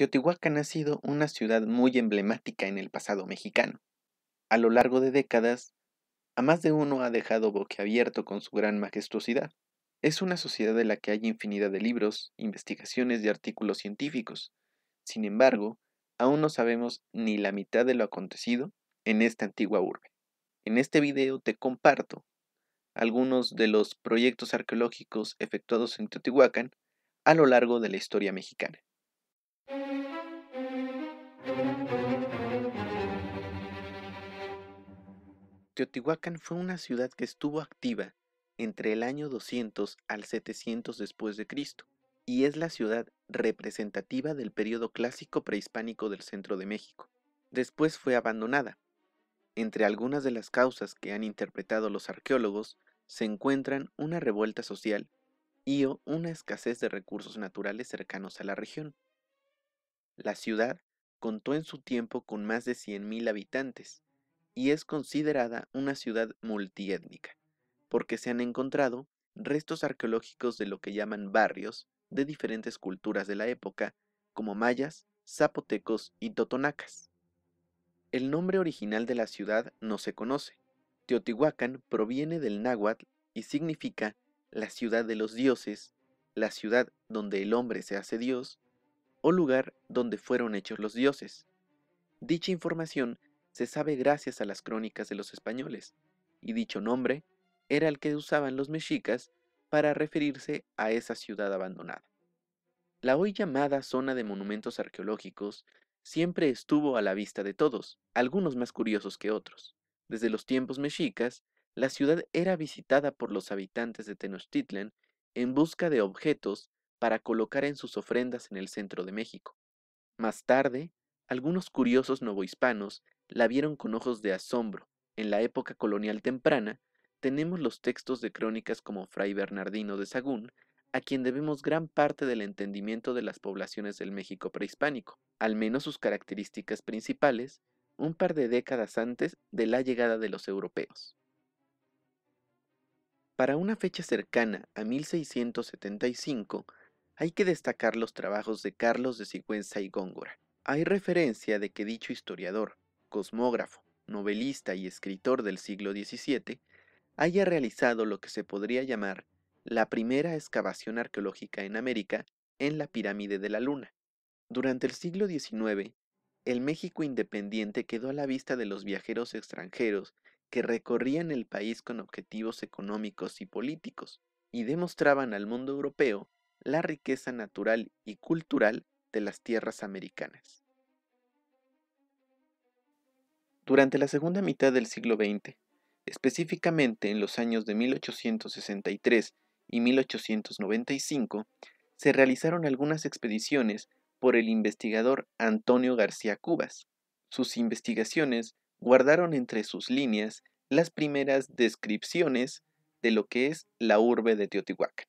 Teotihuacán ha sido una ciudad muy emblemática en el pasado mexicano. A lo largo de décadas, a más de uno ha dejado boquiabierto con su gran majestuosidad. Es una sociedad de la que hay infinidad de libros, investigaciones y artículos científicos. Sin embargo, aún no sabemos ni la mitad de lo acontecido en esta antigua urbe. En este video te comparto algunos de los proyectos arqueológicos efectuados en Teotihuacán a lo largo de la historia mexicana. Teotihuacán fue una ciudad que estuvo activa entre el año 200 al 700 después de Cristo y es la ciudad representativa del periodo clásico prehispánico del centro de México. Después fue abandonada. Entre algunas de las causas que han interpretado los arqueólogos se encuentran una revuelta social y una escasez de recursos naturales cercanos a la región. La ciudad contó en su tiempo con más de 100.000 habitantes y es considerada una ciudad multiétnica, porque se han encontrado restos arqueológicos de lo que llaman barrios de diferentes culturas de la época, como mayas, zapotecos y totonacas. El nombre original de la ciudad no se conoce. Teotihuacán proviene del náhuatl y significa la ciudad de los dioses, la ciudad donde el hombre se hace dios, o lugar donde fueron hechos los dioses. Dicha información se sabe gracias a las crónicas de los españoles, y dicho nombre era el que usaban los mexicas para referirse a esa ciudad abandonada. La hoy llamada zona de monumentos arqueológicos siempre estuvo a la vista de todos, algunos más curiosos que otros. Desde los tiempos mexicas, la ciudad era visitada por los habitantes de Tenochtitlan en busca de objetos para colocar en sus ofrendas en el centro de México. Más tarde, algunos curiosos novohispanos la vieron con ojos de asombro. En la época colonial temprana, tenemos los textos de crónicas como Fray Bernardino de Sagún, a quien debemos gran parte del entendimiento de las poblaciones del México prehispánico, al menos sus características principales, un par de décadas antes de la llegada de los europeos. Para una fecha cercana a 1675, hay que destacar los trabajos de Carlos de Sigüenza y Góngora. Hay referencia de que dicho historiador, cosmógrafo, novelista y escritor del siglo XVII haya realizado lo que se podría llamar la primera excavación arqueológica en América en la pirámide de la Luna. Durante el siglo XIX, el México independiente quedó a la vista de los viajeros extranjeros que recorrían el país con objetivos económicos y políticos, y demostraban al mundo europeo la riqueza natural y cultural de las tierras americanas. Durante la segunda mitad del siglo XX, específicamente en los años de 1863 y 1895, se realizaron algunas expediciones por el investigador Antonio García Cubas. Sus investigaciones guardaron entre sus líneas las primeras descripciones de lo que es la urbe de Teotihuacán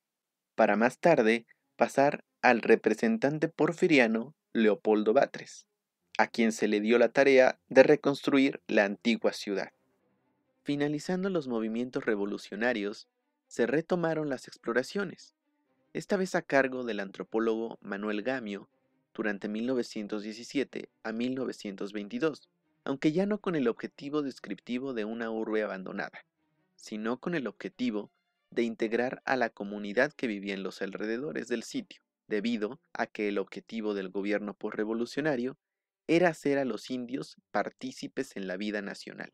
para más tarde pasar al representante porfiriano Leopoldo Batres, a quien se le dio la tarea de reconstruir la antigua ciudad. Finalizando los movimientos revolucionarios, se retomaron las exploraciones, esta vez a cargo del antropólogo Manuel Gamio durante 1917 a 1922, aunque ya no con el objetivo descriptivo de una urbe abandonada, sino con el objetivo de integrar a la comunidad que vivía en los alrededores del sitio, debido a que el objetivo del gobierno postrevolucionario era hacer a los indios partícipes en la vida nacional.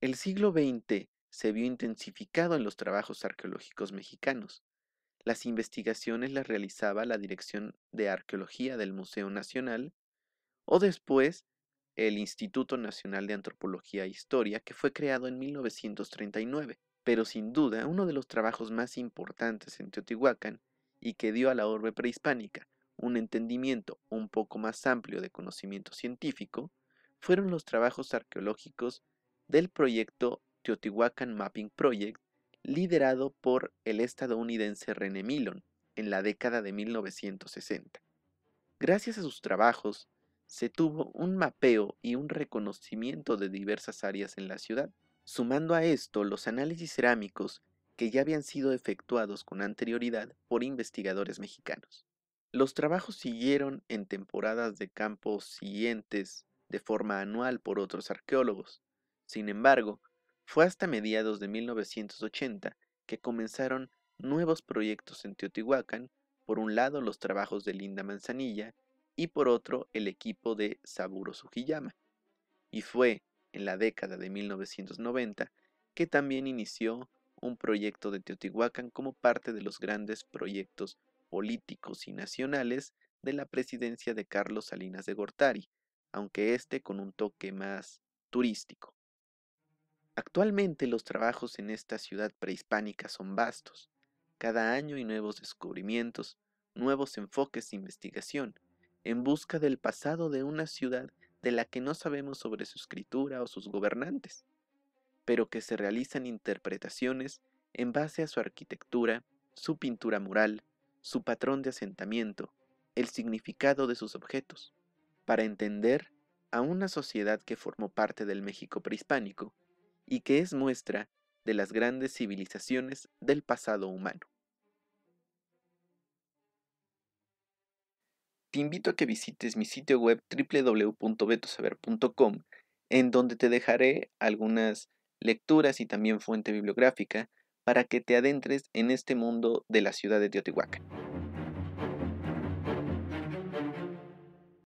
El siglo XX se vio intensificado en los trabajos arqueológicos mexicanos. Las investigaciones las realizaba la Dirección de Arqueología del Museo Nacional o después el Instituto Nacional de Antropología e Historia, que fue creado en 1939 pero sin duda uno de los trabajos más importantes en Teotihuacán y que dio a la orbe prehispánica un entendimiento un poco más amplio de conocimiento científico, fueron los trabajos arqueológicos del proyecto Teotihuacan Mapping Project, liderado por el estadounidense René Milon en la década de 1960. Gracias a sus trabajos, se tuvo un mapeo y un reconocimiento de diversas áreas en la ciudad, Sumando a esto los análisis cerámicos que ya habían sido efectuados con anterioridad por investigadores mexicanos. Los trabajos siguieron en temporadas de campo siguientes de forma anual por otros arqueólogos. Sin embargo, fue hasta mediados de 1980 que comenzaron nuevos proyectos en Teotihuacán, por un lado los trabajos de Linda Manzanilla y por otro el equipo de Saburo Sugiyama. Y fue en la década de 1990, que también inició un proyecto de Teotihuacán como parte de los grandes proyectos políticos y nacionales de la presidencia de Carlos Salinas de Gortari, aunque este con un toque más turístico. Actualmente los trabajos en esta ciudad prehispánica son vastos. Cada año hay nuevos descubrimientos, nuevos enfoques de investigación, en busca del pasado de una ciudad de la que no sabemos sobre su escritura o sus gobernantes, pero que se realizan interpretaciones en base a su arquitectura, su pintura mural, su patrón de asentamiento, el significado de sus objetos, para entender a una sociedad que formó parte del México prehispánico y que es muestra de las grandes civilizaciones del pasado humano. te invito a que visites mi sitio web www.betosaber.com, en donde te dejaré algunas lecturas y también fuente bibliográfica para que te adentres en este mundo de la ciudad de Teotihuacán.